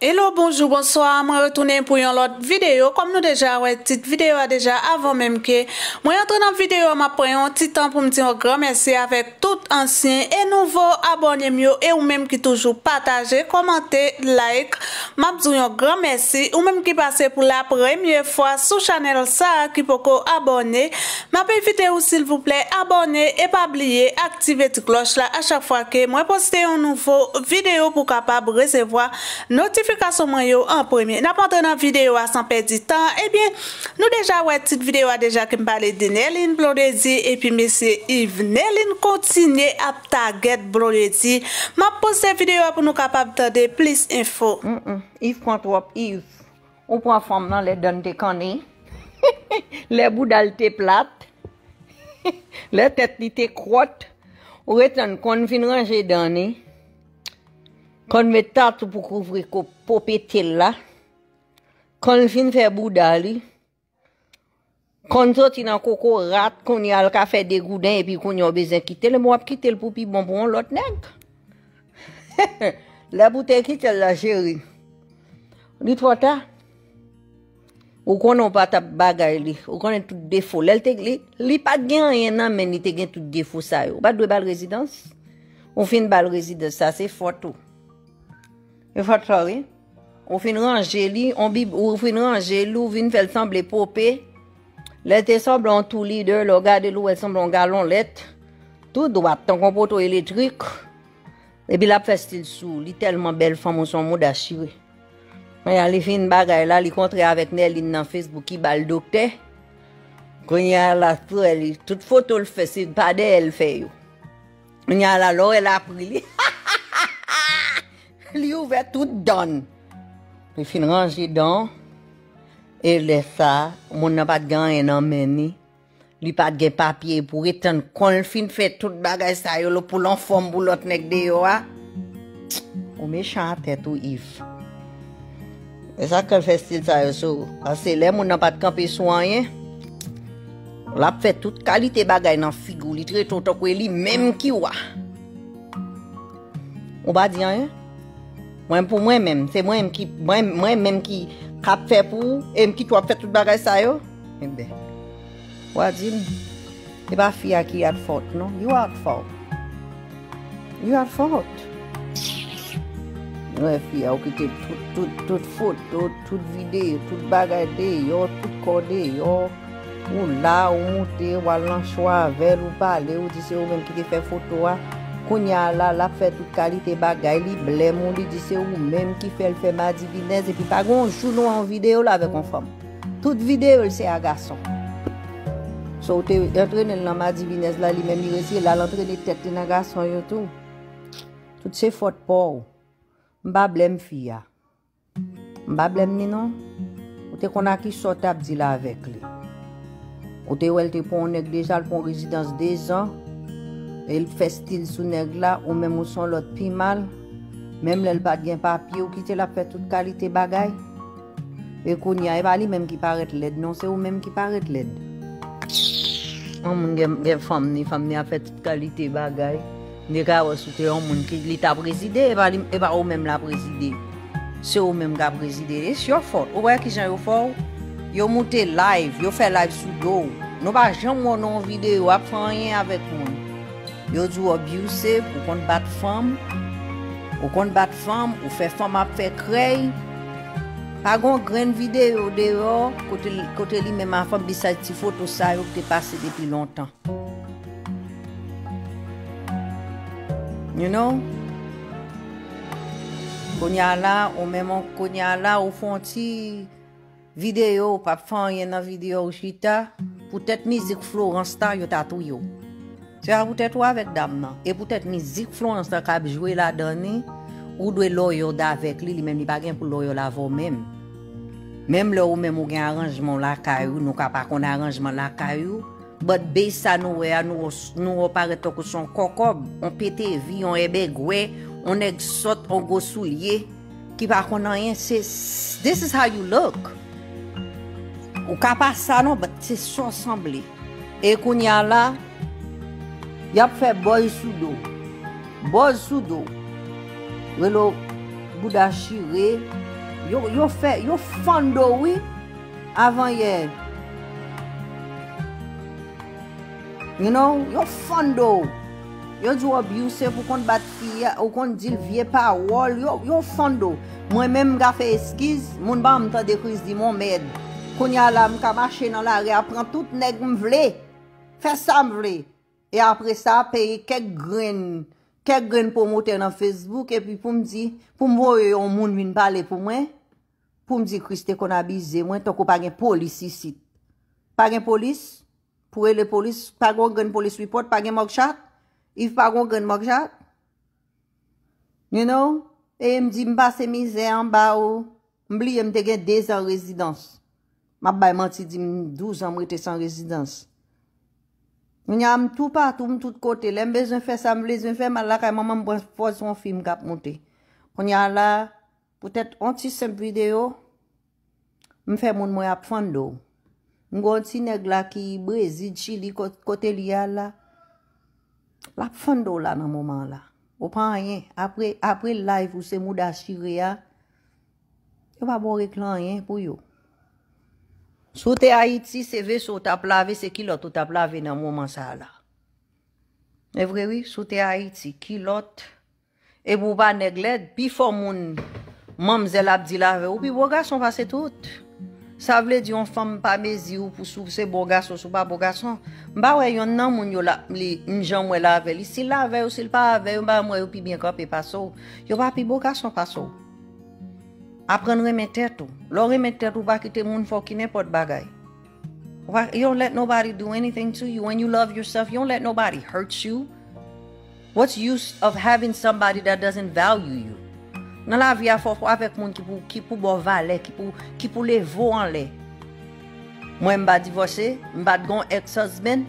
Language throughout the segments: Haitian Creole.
Hello, bonjou, bonsoir, mwen retounen pou yon lot videyo Kom nou deja, wè, tit videyo a deja avon menm ke Mwen yon ton nan videyo, mwen preyon tit tan pou mwen ti yon gran mersi Avet tout ansyen, e nouvo, abonye myo E ou menm ki toujou pataje, komante, like Mwen bezou yon gran mersi Ou menm ki pase pou la premye fwa sou chanel sa Ki poko abonye Mwen pe evite ou sil vouple abonye E pa bliye, aktive ti kloch la A chak fwa ke mwen poste yon nouvo videyo Pou kapab resevoa notifikasyon fika souman yo an pwemi. Na pwantan an videyo a san perdi tan, ebyen, nou deja wè tit videyo a deja ki m bale de Nelin Blorezi epi mese Yves Nelin kontine ap ta get Blorezi. Ma pwose videyo a pou nou kapap tade plis info. Yves kont wop, Yves. Ou pwant fwam nan le don te kani? Le boudal te plat? Le tet li te krot? Ou reten kon vin ranje dani? kon me tat pou kouvri ko popetel la, kon fin fe bouda li, kon sot inan koko rat, kon yal ka fe degoudan, epi kon yon bezan kite, le mwap kite l popi bonpon lotnenk. La bouten kite la cheri. Ni twata, ou konon pata bagay li, ou konen tout defo. Lèl te gli, li pat gen yon nanmen, li te gen tout defo sayo. Ba dwe bal rezidans, ou fin bal rezidans, sa se foto. Mi fote sorin, ou fin ranger li, ou fin ranger lou, vin fèl semblè popè. Lè te semblè an tou li dè, lò gade lou, el semblè an galon lèt. Tout dò bat, tan kon poto e lè trik. E bi la fè stil sou, li telman bel fòm ou son mouda shire. Mayan li fin bagay la, li kontre avèk nel, li nan fèsbou ki baldokte. Kwen yal la, tout fòtou lè fè, si padè el fè yo. Kwen yal la, lò el apri li. li ouve tout don li fin rangi don e le sa moun nan pat gen an meni li pat gen papye pou reten kon fin fe tout bagay sa yo pou lan fom bou lot nek de yo ou me chante tou if e sa kon fe stil sa yo ase le moun nan pat kanpe soyan la pe fe tout kalite bagay nan figou li tre to to kwe li mèm ki wwa ou ba diyan yo Mwen pou mwen mèm, se mwen mèm ki kap fè pou, mwen mèm ki tou ap fè tout bagay sa yo. Mwen bè, wazim, e ba fia ki non? at fòt nou, you at fòt, you at fòt. Mwen fia ou ki te tout, tout, tout fòt, tout vide, tout bagay de, yo, tout kò de, yo, moun la, moun te, walan chwa, vel ou pale, ou di se ou mèm ki te fè fòto a. konya la la fè non, tout kalite bagay li blem ou li di se ou mèm ki fè l fè ma divinez epi pa gon jounou an videyo la ve kon fòm. Tout videyo l se agason. So ou te entrenen nan ma divinez la li mèm li resi la l entrenen tek ten agason yo tou. Tout se fòt pou ou. Mba blem fia. Mba blem ni nou. Ou te kon a ki sotab di la avek li. Ou te ou el te pon ek deja l pon rezidans dejan. El festil sou neg la, ou mèm ou son lot pi mal. Mèm lèl pat gen papi ou ki te la fè tout kalite bagay. E konya, e pa li mèm ki paret led non, se ou mèm ki paret led. An moun gen fèm ni, fèm ni a fè tout kalite bagay. Nè ka wò soute an moun ki glit a prezide, e pa e ou mèm la prezide. Se ou mèm ga prezide, e syo fòt. Ou wèk ki jan yo fòt, yo moutè live, yo fè live sou do. Nou pa jèm wò nan vide, yo ap fè an yè avèk moun. Yo djou obyouse, ou kon bat fom, ou kon bat fom, ou fe fom ap fe krey, pa gon gren videyo deyo, kote li menman fom bisaj ti foto sa yo te pase depi lontan. You know? Konya la, ou menman konya la, ou fon ti video, pap fon yena video chita, pou tet mizik flow ansta yo tatou yo. Se an pou tèt ou avèk dam nan. E pou tèt ni zik flou anstak ap jwè la dani. Ou dwe loyo da avèk li. Li mèm ni bagen pou loyo lavo mèm. Mèm le ou mèm ou gen aranjman la kayou. Nou kapakon aranjman la kayou. But be sa nou wè an nou wopare to kouson kokob. On pète vi, on ebe gwe. On eg sot, on gosou liye. Ki pakon an yon se. This is how you look. Ou kapak sa nou, but se sou asemble. E koun ya la. Ya pou fè boy sou do, boy sou do, wè lou bouda shire, yo fè, yo fando wè, avan ye, you know, yo fando, yo djou obyouse pou kon bat pi, ou kon dil vie par wol, yo fando, mwen men mga fè eskiz, moun ba mta de kriz di moun med, koun ya la mka mache nan la re, apren tout neg m vle, fè sa m vle. E apre sa, peye kek gren, kek gren pou mwote nan Facebook, epi pou mdi, pou mwoye yon moun min pale pou mwen, pou mdi kriste kon abize, mwen toko pagen polis isit. Pagen polis, pou e le polis, pagen gen polis ripot, pagen mokchak, if pagen gen mokchak. You know? E mdi mba se mize an ba ou, oh. mbli mde gen dezen rezidans. Ma bay manti di m douz an mwite sen rezidans. Mwenye am tout pa, tout mwen tout kote, lè mbezen fè sa, mbezen fè ma lakay, maman mwen fòz yon film kap mwote. Mwenye ala, pwetèt an ti semp videyo, mwen fè moun mwen ap fwando. Mwen gòn ti neg laki, brezid, chili, kote liya la. La ap fwando la nan mwoman la. Opan yon, apre live ou se mwoda shire ya, yon va bon reklan yon pou yon. Sou te Haiti, se ve sou tap lave, se kilot ou tap lave nan mouman sa la. Evrewi, sou te Haiti, kilot, e bou ba negled, pi fò moun, mòm zèl abdi lave, ou pi bogason pa se tout. Sa vle di yon fòm pa me zi ou pou sou se bogason, sou pa bogason. Mba we yon nan moun yo lave, li si lave ou si pa lave, mba mwen yo pi mwen kopi pa sou, yo pa pi bogason pa sou. A pren reme tè tou. Lou reme tè tou bak ite moun fò ki ne pot bagay. You don't let nobody do anything to you. When you love yourself, you don't let nobody hurt you. What's use of having somebody that doesn't value you? Nan la vi a fò fò avek moun ki pou bo valè, ki pou le vo an lè. Mwen mba divose, mba dgon ex-husband,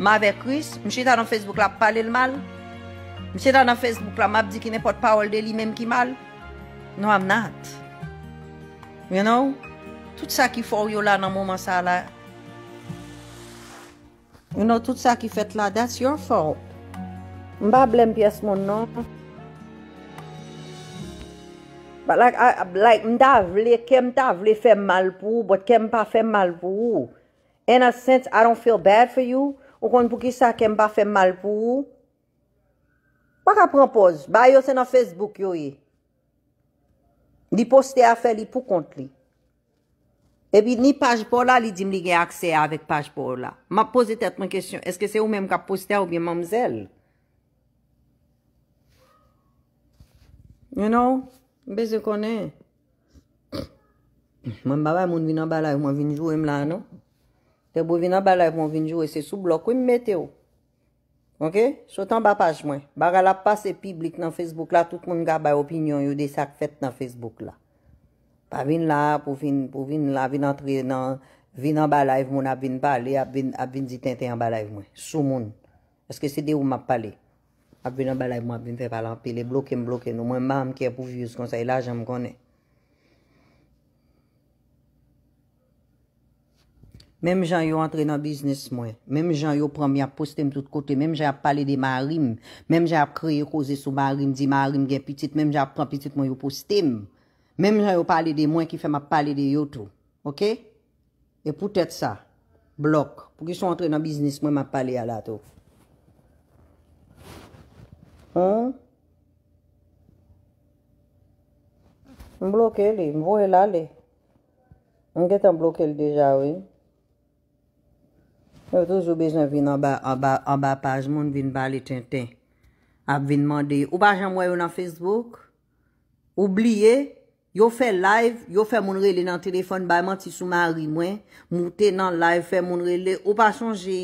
ma vek kris, msè ta nan Facebook la p pale l mal, msè ta nan Facebook la mab di ki ne pot paol de li menm ki mal. No, I'm not. You know, tout sa ki fòw yo la nan mouman sa la. You know, tout sa ki fèt la, that's your fault. Mba blem piyes moun nou. But like, mta vle, kem ta vle fè mal pou, but kem pa fè mal pou. In a sense, I don't feel bad for you, ou kon pou ki sa kem pa fè mal pou. Waka prampoz, bayo sen a Facebook yo yi. Li poste a fe li pou kont li. Ebi ni paje pou la li dim li ge akse a avik paje pou la. Ma pose tetman kesyon. Eske se ou menm ka poste a ou biye mamzel? You know? Beze konen. Mwen babay moun vinan balay mwen vinjou em la nou. Te bo vinan balay mwen vinjou ese sou blok ou mwete ou. Ok, sotan ba pache mwen, ba ral ap pase piblik nan Facebook la, tout moun gabay opinyon, yo de sak fèt nan Facebook la. Pa vin la, pou vin la, vin antre nan, vin an ba live mwen, ap vin pale, ap vin di tenten an ba live mwen, sou moun. Eske se de ou m ap pale, ap vin an ba live mwen, ap vin fe palan, pe le bloke m bloke nou, mwen mam ki apou fiyous konsey la, jen m konen. Mem jan yo antre nan biznes mwen. Mem jan yo pran mi ap postem tout kote. Mem jan ap pale de ma rim. Mem jan ap kreye kose sou ma rim. Di ma rim gen pitit. Mem jan ap pran pitit mwen yo postem. Mem jan yo pale de mwen ki fe ma pale de yotou. Ok? E pou tèt sa. Blok. Pou ki sou antre nan biznes mwen ma pale ala touf. Hmm? M bloke li. M vwe la li. M getan bloke li deja wè. Joube jen vin an ba apaj, moun vin bali ten ten ap vin mande. Ou pa jen mwen yo nan Facebook, oubliye, yo fe live, yo fe moun rele nan telefon ba, yon ti sou mary mwen, mouten nan live, fe moun rele, ou pa chonje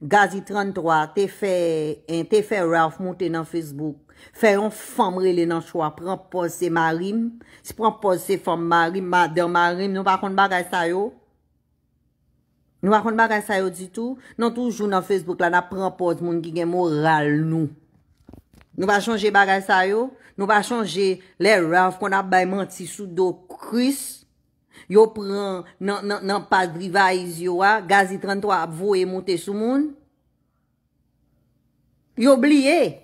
gazi 33, te fe Ralph mouten nan Facebook, fe yon fam rele nan chwa, prempose se marym, si prempose se fam marym, de marym, yon pa kont bagay sayo, Nou akonde bagay sa yo di tou, nan toujou nan Facebook la nan pran pod moun ki gen moral nou. Nou va chanje bagay sa yo, nou va chanje le raf kon ap bayman tisou do kris, yo pran nan padriva iz yo a, gazi 33 ap voe moutesou moun, yo bliye.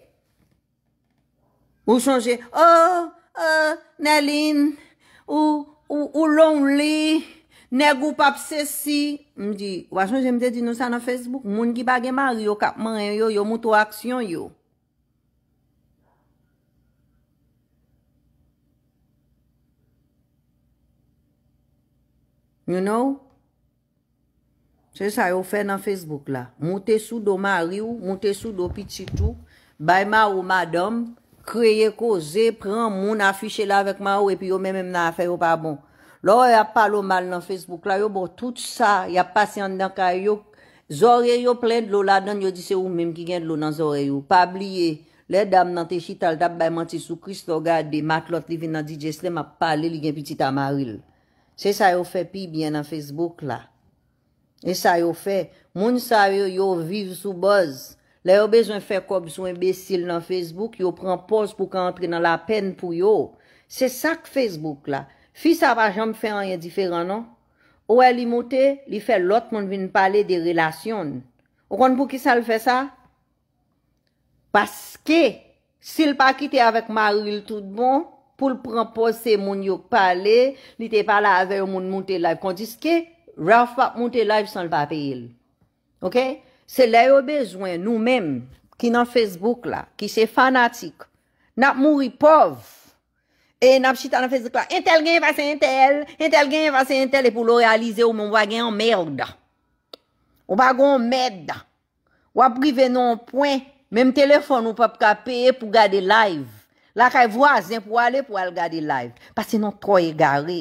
Ou chanje, oh, oh, ou, ou, ou, ou long li, Ne goup ap sesi, m di, wachon jem te di nou sa nan Facebook? Moun ki bagen ma ri yo kapman yo, yo moutou aksyon yo. You know? Se sa yo fe nan Facebook la. Moutesou do ma ri yo, moutesou do pititou, bay ma ou madam, kreye ko zepran, moun afiche la vek ma ou, epi yo men men na fe yo pa bon. Lo yo pa lo mal nan Facebook la, yo bo tout sa, yo pasyan dan ka yo, zore yo plen de lo la, dan yo di se ou mèm ki gen de lo nan zore yo. Pa bliye, le dam nan te chital tap bay manti sou kris, lo gade mat lot li vin nan DJ Slim a pale li gen piti tamaril. Se sa yo fe pi bien nan Facebook la. E sa yo fe, moun sa yo yo vive sou boz. Le yo bezwen fe kob sou embesil nan Facebook, yo pren poz pou ka entre nan la pen pou yo. Se sa k'Facebook la, Fisa pa jom fè an yon diferan, non? Ouè li moutè, li fè lot moun vin palè de relasyon. Okon pou ki sa l fè sa? Paske, sil pa kite avèk maril tout bon, pou l pran posè moun yon palè, li te palè avè yon moun moutè live. Kondiske, raf pa moutè live san l pa pe yil. Ok? Se lè yo bezwen nou mèm ki nan Facebook la, ki se fanatik, nat mouri pov. E nap chita nan fese kwa, entel gen yon fese entel, entel gen yon fese entel e pou lo realize ou moun wagen yon merda. Ou bagon medda. Ou aprive nou an non poin, menm telefon ou pap kapeye pou gade live. La kaj vwazen pou ale pou al gade live. Pase nou troye gare.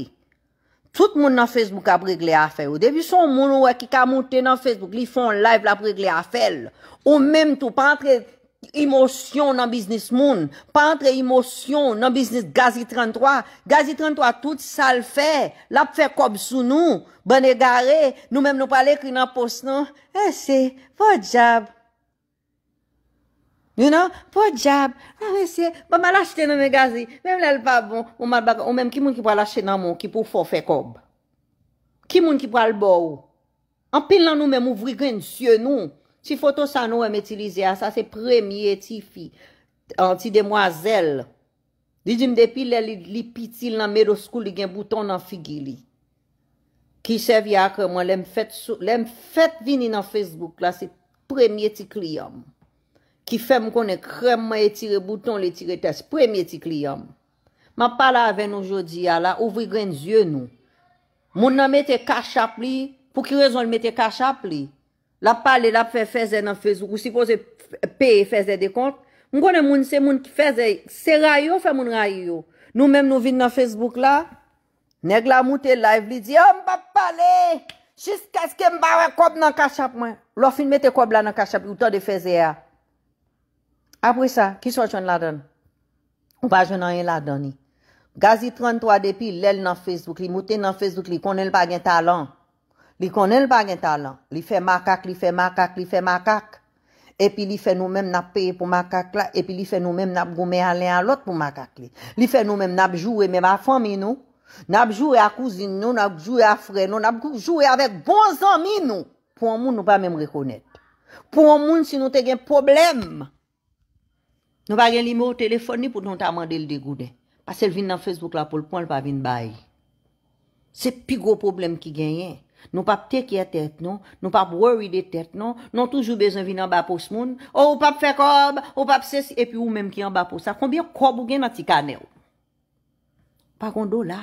Tout moun nan Facebook apre glee afe. Ou debi son moun ou wakika moun te nan Facebook li fon live apre glee afe. Ou menm tou pa entre... emosyon nan biznis moun, pa antre emosyon nan biznis gazi 33, gazi 33 tout sal fe, lap fe kob sou nou, ban e gare, nou menm nou pale kri nan pos nan, e se, pou jab, you know, pou jab, a ah, we se, ba ma lache te nan me gazi, menm lèl pa bon, ou ma baka, ou menm ki moun ki pralache nan moun ki pou fo fe kob, ki moun ki pral bo ou, an pin lan nou menm ouvri gen sye nou, Si foto sa nou wèm etilize a, sa se premye ti fi, an ti demwazel. Dijim depi lè li pitil nan me do skou li gen bouton nan figili. Ki se vi akre mwen, lèm fèt vini nan Facebook la, se premye ti kliyam. Ki fèm konen krem mwen etire bouton li etire tes, premye ti kliyam. Ma pala avèn noujodi a, la ouvri gren zye nou. Moun nan mette kach ap li, pou ki rezon l mette kach ap li? La pale la pe feze nan fezu, ou si pose pe feze de kont, mkwene moun se moun ki feze, se rayyo fe moun rayyo. Nou men nou vin nan fezbouk la, neg la moute live li di, yo oh, mba pale, jiske eske mba wè kob nan kachap mwen, lo fin mette kob la nan kachap, ou to de feze ya. Apre sa, kishon chon la don? Ou wajon an yon la doni? Gazi 33 depi lèl nan fezouk li, moute nan fezouk li, kon el pa gen talan. Bi konen l bagen talan. Li fe makak, li fe makak, li fe makak. Epi li fe nou men nap peye pou makak la. Epi li fe nou men nap gome alen alot pou makak li. Li fe nou men nap jouwe men ma fami nou. Nap jouwe a kouzin nou, nap jouwe a fre nou. Nap jouwe avek bon zami nou. Pou an moun nou pa men rekonet. Pou an moun si nou te gen problem. Nou bagen li me ou telefon ni pou nou ta mande l degou de. Ase l vin nan Facebook la pou l pon l pa vin bay. Se pi go problem ki gen yen. Nou pap te kye tet nou, nou pap worry de tet nou, nou toujou bezen vin an bapos moun, oh, ou pap fe kob, ou pap ses, epi ou menm ki an bapos sa, konbyen kob ou gen nan ti kane ou. Par kondo la,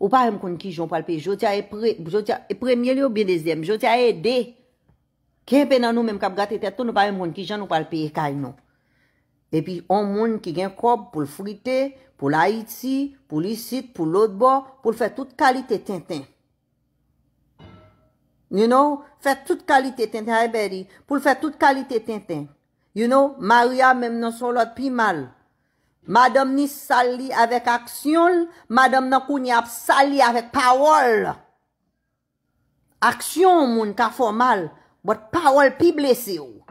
ou pa yon kon ki joun palpe, jout ya e, e premye li ou binez dem, jout ya e de, ken pen nan nou menm kap gate tet tou, nou pa yon kon ki joun palpe e kane nou. Epi ou moun ki gen kob pou l frite, pou l haiti, pou l isit, pou l otbo, pou l fe tout kalite ten ten. You know, fè tout kalite ten ten a ebedi. Poul fè tout kalite ten ten. You know, maria mèm nan solot pi mal. Madame ni sali avèk aksyon, madame nan kouni ap sali avèk pawol. Aksyon moun ka fò mal, bot pawol pi blese ou.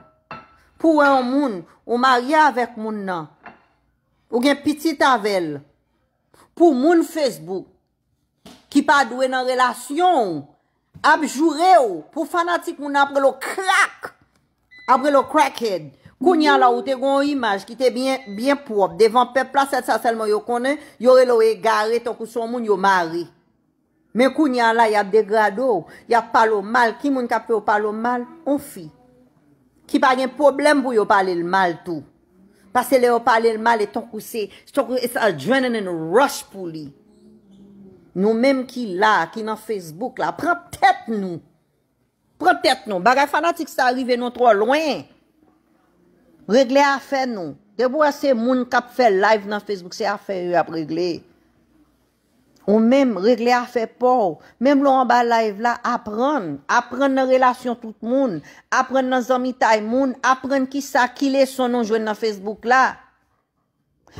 Pou wè moun, ou maria avèk moun nan, ou gen piti tavel. Pou moun Facebook, ki pa dwe nan relasyon ou, Ab jure ou, pou fanatik moun apre lo crack, apre lo crackhead. Kounyan la ou te goun imaj ki te bien prop, devan pe plas et sa sel moun yo konen, yore lo e gare ton kou son moun yo mare. Men kounyan la, yab degrado, yab palo mal, ki moun kape yo palo mal, on fi. Ki pa gen problem pou yo pale l mal tou. Pas se le yo pale l mal et ton kou se, ton kou es adrenaline and rush pou li. Nou menm ki la, ki nan Facebook la, pren ptet nou. Pren ptet nou. Bagay fanatik sa arrive nou tro loyen. Regle a fe nou. Debo a se moun kap fe live nan Facebook se a fe yo ap regle. Ou menm regle a fe pou. Menm loun ba live la, apren. Apren nan relasyon tout moun. Apren nan zami tay moun. Apren ki sa, ki le son nou jwen nan Facebook la.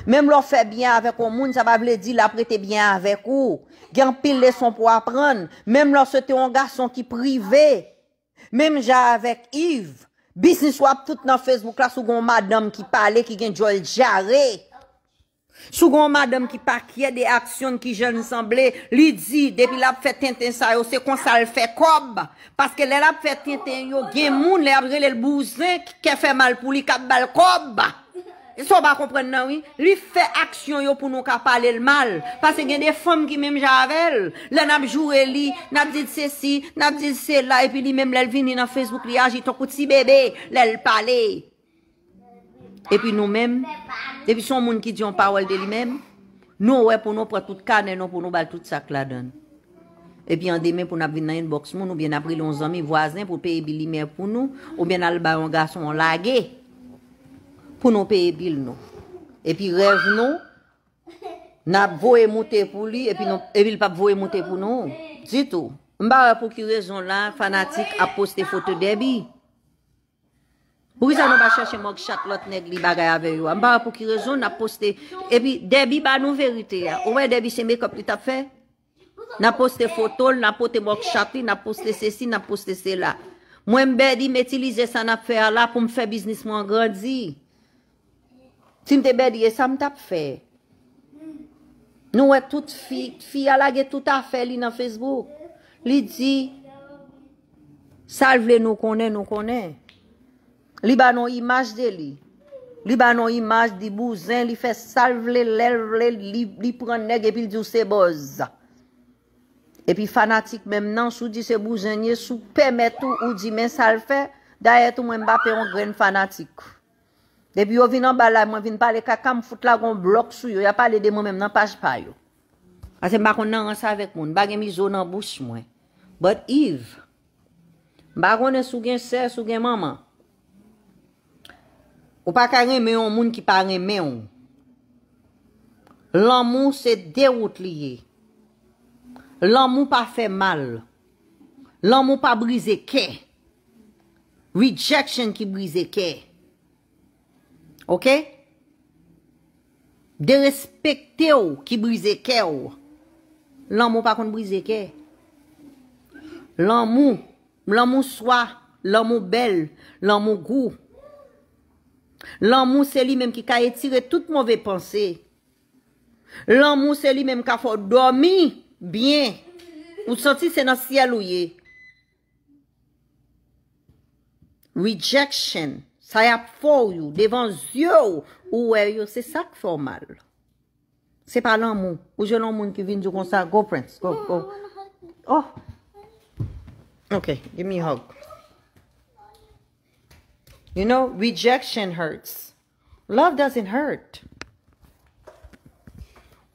Mèm lò fè byen avèk o moun, sa pa vle di l'apre te byen avèk ou. Gyan pil leson pou apren, mèm lò se te yon gason ki prive. Mèm jare avèk Yves, bisnis wap tout nan Facebook la, sou goun madame ki pale ki gen jol jare. Sou goun madame ki pa kye de aksyon ki jen isemble, li di, depi l ap fè tenten sa yo, se kon sa l fè kob. Paske l el ap fè tenten yo, gen moun, lè avre l el bouzin ki ke fè mal pou li kap bal kob. Soba kompren nanwi, li fe aksyon yo pou nou ka pale l mal. Pase gen de fom ki mem javell. Le nap jure li, nap zid se si, nap zid se la, epi li mem lel vini nan Facebook li aji tokout si bebe, lel pale. Epi nou mem, epi son moun ki diyon pawel de li mem, nou we pou nou pre tout kane, nou pou nou bal tout sakla don. Epi an demen pou nap vini nan inbox moun, ou bien apri lon zami vwazen pou peye bilime pou nou, ou bien al baron gason lagey. pou nou peye bil nou. Epi rev nou, nap vouye moutè pou li, epi nou, epil pap vouye moutè pou nou. Zito. Mba wè pou ki rezon lan, fanatik ap poste fote debi. O wè zan nou ba chache mokchat lot neg li bagay avè yo. Mba wè pou ki rezon, nap poste, epi debi ba nou verite ya. O wè debi se me kop li tap fè? Nap poste fotol, nap poste mokchat li, nap poste se si, nap poste se la. Mwen mbe di m'etilize san ap fè ala pou mfe biznis mwen grandzi. Si mte bedye, sa mta pfe. Nou e tout fi, fi alage tout a fe li nan Facebook. Li di, salvele nou konen, nou konen. Li ba nou imaj de li. Li ba nou imaj di bouzen, li fe salvele, lèvle, li pren neg epil di ou se boza. Epi fanatik mem nan, sou di se bouzenye, sou pè metou ou di men salve, da etou mwen bapè yon gren fanatikou. Debi yo vin an balay, mwen vin pale kakam foute la gon blok sou yo, ya pale de mwen menm nan page payo. Ase mbakon nan an sa vek moun, bagen mi zo nan bouch mwen. But if, mbakon e sou gen se, sou gen maman, ou pa kareme yon moun ki pa reme yon, lan moun se derot liye, lan moun pa fe mal, lan moun pa brize ke, rejection ki brize ke, Ok? De respekte ou ki brise ke ou. L'an mou pa kon brise ke. L'an mou. L'an mou swa. L'an mou bel. L'an mou gou. L'an mou se li menm ki ka etire tout mouve panse. L'an mou se li menm ki a fò dormi. Bien. Ou santi se nan sial ou ye. Rejection. Sa yap fo yo, devan zyo yo, ou we yo, se sak fo mal. Se pa lan moun, ou jè lan moun ki vin djou kon sa, go Prince, go, go. Oh, ok, give me a hug. You know, rejection hurts. Love doesn't hurt.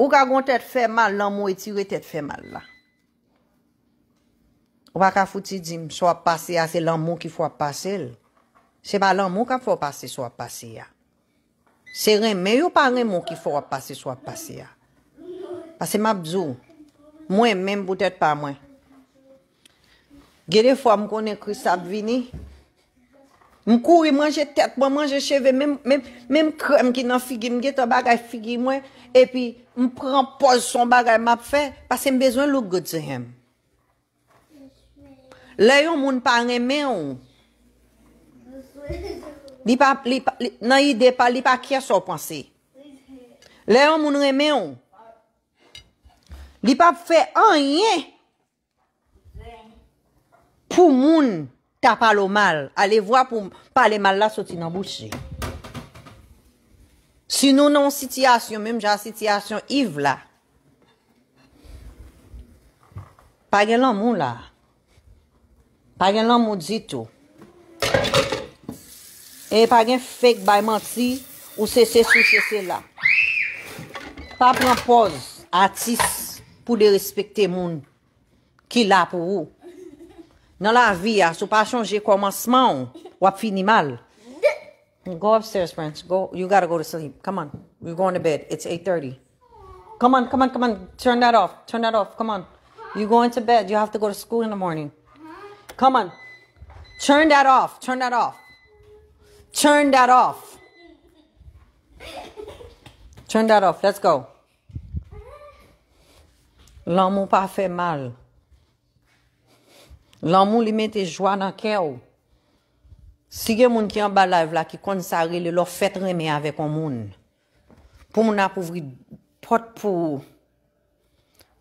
Ou ka goun tèt fè mal, lan moun eti wè tèt fè mal la. Ou pa ka fouti jim, swa pase ase lan moun ki fwa pase lè. Se pa lan moun ka fwa pasi sou ap pasi ya. Se ren men yo pa ren moun ki fwa pasi sou ap pasi ya. Pase mabzou. Mwen men boutet pa mwen. Gede fwa mkone Christophe vini. Mkouri manje tet, mwen manje cheve, men krem ki nan figi mge to bagay figi mwen, epi mprempoz son bagay mabfe, pase mbezoun lout gout se hem. Le yo moun pa ren men ou, li pa, nan yi de pa, li pa kye so pwansi, le yon moun reme yon, li pa pou fe anye, pou moun, ta palo mal, ale vwa pou pale mal la soti nan bouchi, si nou nan sityasyon, mèm jan sityasyon yiv la, pa gen lan moun la, pa gen lan moun djito, E pa gen fèk bayman si ou se se sou se se la. Pa pou yon poz atis pou de respekte moun ki la pou wou. Nan la vi a, sou pa chonje kouman sman wap fi ni mal. Go upstairs, French. You gotta go to sleep. Come on. We're going to bed. It's 8.30. Come on, come on, come on. Turn that off. Turn that off. Come on. You're going to bed. You have to go to school in the morning. Come on. Turn that off. Turn that off. Turn that off. Turn that off. Let's go. Lan moun pa fe mal. Lan moun li men te jwa nan ke ou. Sige moun ki an balay vla ki konsare li lor fet reme avek an moun. Pou moun apouvri pot pou...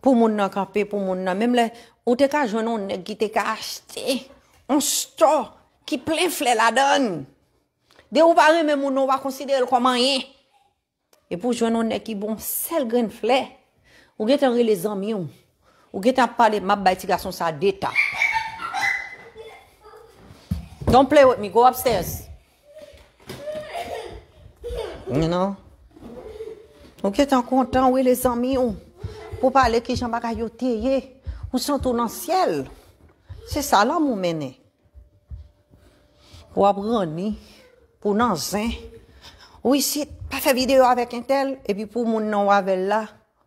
Pou moun nan kapi, pou moun nan... Mèm le ou te ka jounon ne ki te ka achte. On sto ki plen fle la donn. De ou va reme moun nou va konside el komanyen. E pou jwen nou ne ki bon sel gren fle. Ou getan re le zami yon. Ou getan pale map baytiga son sa deta. Don ple wot mi, go upstairs. Ni nan? Ou getan kontan we le zami yon. Po pale ki jan baka yote ye. Ou santo nan siel. Se salan moun mene. Ou ap rani. pou nan zin, ou isi pa fe videyo avèk entel, epi pou moun nan wavèl la,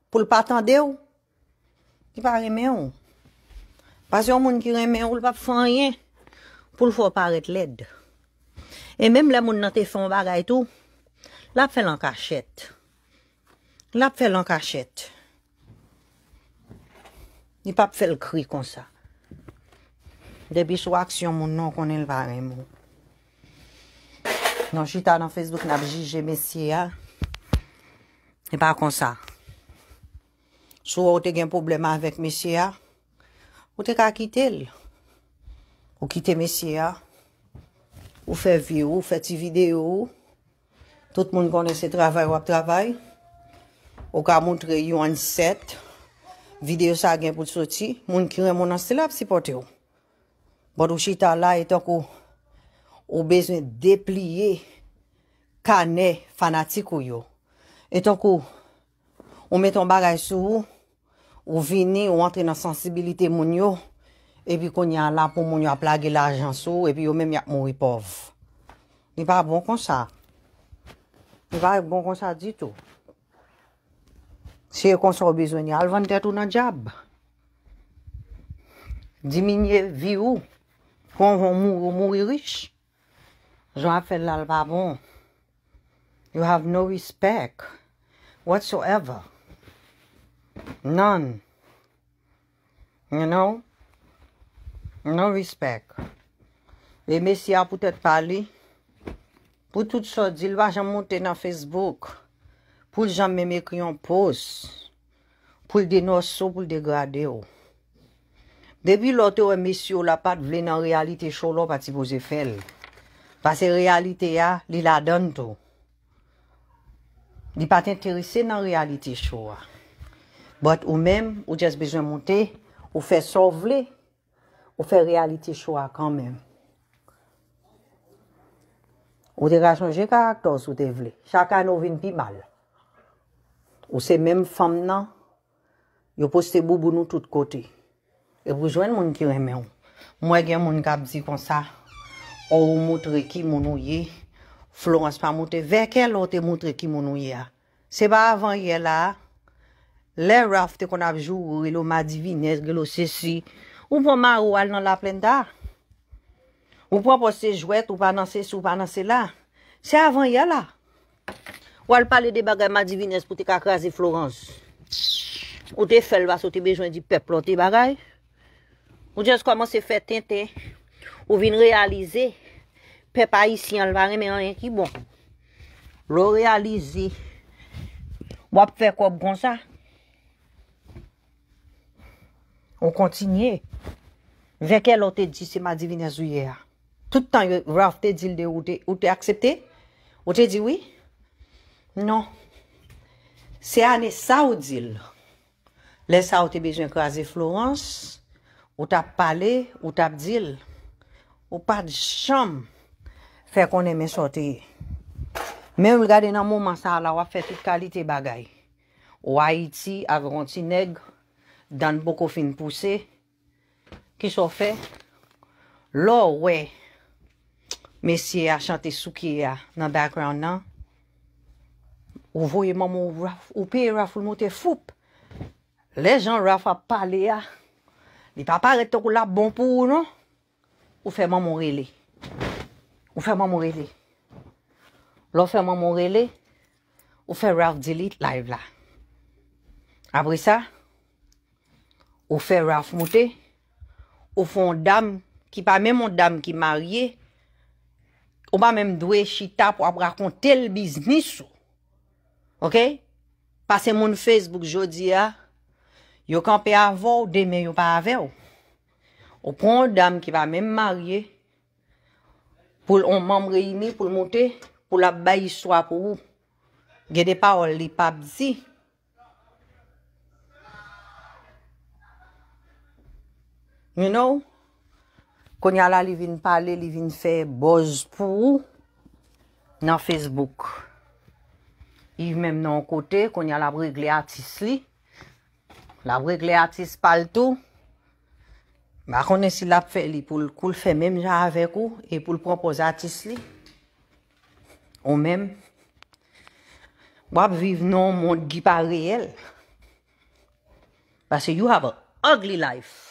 pou l pa tende ou, ki pa remè ou. Pas yo moun ki remè ou, l pa pou fè an yen, pou l fè ou paret led. E mèm la moun nan te fè an bagay tou, la pou fè l an kachet. La pou fè l an kachet. Li pa pou fè l kri kon sa. Debi sou aksyon moun nan konen l varem ou. Nan chita nan Facebook nan apjije mesye ya. E pa akonsa. Sou ou te gen poubleman vek mesye ya. Ou te ka kite el. Ou kite mesye ya. Ou fe view, ou fe ti video. Tout moun kone se travay wap travay. Ou ka moun tre yon set. Video sa gen pou tso ti. Moun kire moun ansel ap si pote yo. Bado chita la etan ko... Ou bezwen depliye kane fanatik ou yo. Etan kou, ou meton bagay sou, ou vini, ou antre nan sensibilite moun yo, epi kon nyan lan pou moun yo aplage la ajan sou, epi yo menm yak mouri pov. Ni pa bon konsa. Ni pa bon konsa ditou. Si ye konsa ou bezwen, alvan detou nan jab. Di minye vi ou, kon moun mouri riche. Jwa fè lal babon. You have no respect. Whatsoever. None. You know? No respect. Le mesi a pou tèt pali. Pou tout sot, di lwa jan montè nan Facebook. Pou l jan mè mè kriyon pos. Pou l denos so, pou l degradè yo. Debi lote wè mesi yo la pat vle nan realite cholo pati pou zè fèl. Basè realite ya, li la don tou. Li pati enterise nan realite choua. Bot ou men, ou jes bejwen monte, ou fe so vle, ou fe realite choua kan men. Ou te rejonge karak tos ou te vle. Chaka nou vin pi mal. Ou se men fom nan, yo poste boubounou tout kote. E pou jwen moun ki remen ou. Mwen gen moun gabzi kon sa. Ou moutre ki mounou ye, Florence pa moutre ve, ken lout te moutre ki mounou ya? Se ba avan ye la, le raft te kon apjou, ou e lo ma divines, ou po mar ou al nan la plenda, ou po pos se jwet, ou pa nan se sou, ou pa nan se la, se avan ye la. Ou al pale de bagay ma divines pou te kakaze Florence. Ou te fel bas, ou te bejwen di peplon, te bagay. Ou jes koman se fe ten ten, Ou vin realize, pe pa isi an lva reme an enki bon. Lo realize, wap fe kop kon sa. Ou kontinye, veke lo te di se ma divine zuye a. Tout tan yo raf te dil de ou te aksepte, ou te di wi? Non, se ane sa ou dil, le sa ou te bejwen kwa ze Florence, ou tap pale, ou tap dil. Ou pa di chanm fè konen men soteye. Men wil gade nan mouman sa la wap fè tout kalite bagay. Ou a iti, avron ti neg, dan boko fin puse, ki so fè. Lo wè, mesye a chante souke ya nan background nan. Ou voye moum ou pe raf ou mou te foup. Le jan raf ap pale ya. Li pa pare to kou la bon pou ou nou. ou fe mamore li. Ou fe mamore li. Lo fe mamore li, ou fe Ralph Delis live la. Apre sa, ou fe Ralph Mouté, ou fe un dam, ki pa men mon dam ki marye, ou pa men mdwe chita pou ap rakonte l biznis sou. Ok? Pase moun Facebook jodi a, yo kanpe avou, demen yo pa avou. Ou pren o dam ki va menm marye, pou l'on mam reyini, pou l'mote, pou l'abay iswa pou ou. Gede pa ol li pabzi. You know, kon yala li vin pale, li vin fe boz pou ou, nan Facebook. Yiv menm nan kote, kon yala brek le atis li, la brek le atis pal tou, Ba konen sil ap fe li pou l koul fe menm ja avek ou e pou l propozatis li. Ou menm, wap viv nou moun gipa reyel. Ba se you have a ugly life.